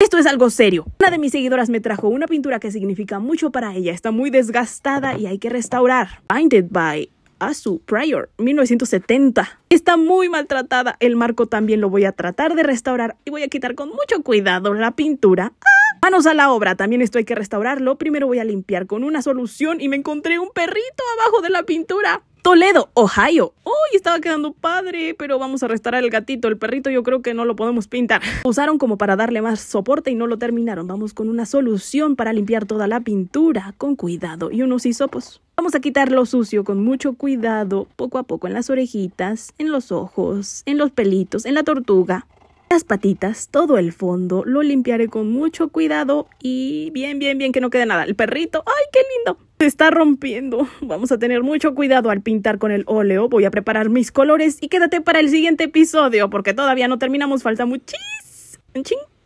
Esto es algo serio. Una de mis seguidoras me trajo una pintura que significa mucho para ella. Está muy desgastada y hay que restaurar. Painted by Asu Prior, 1970. Está muy maltratada. El marco también lo voy a tratar de restaurar y voy a quitar con mucho cuidado la pintura. ¡Ah! Manos a la obra, también esto hay que restaurarlo. Primero voy a limpiar con una solución y me encontré un perrito abajo de la pintura. Toledo, Ohio. ¡Uy! estaba quedando padre, pero vamos a restaurar el gatito. El perrito yo creo que no lo podemos pintar. Usaron como para darle más soporte y no lo terminaron. Vamos con una solución para limpiar toda la pintura con cuidado y unos hisopos. Pues, vamos a quitar lo sucio con mucho cuidado, poco a poco en las orejitas, en los ojos, en los pelitos, en la tortuga patitas, todo el fondo, lo limpiaré con mucho cuidado y bien, bien, bien, que no quede nada. El perrito, ¡ay, qué lindo! Se está rompiendo. Vamos a tener mucho cuidado al pintar con el óleo. Voy a preparar mis colores y quédate para el siguiente episodio porque todavía no terminamos, falta muchísimo.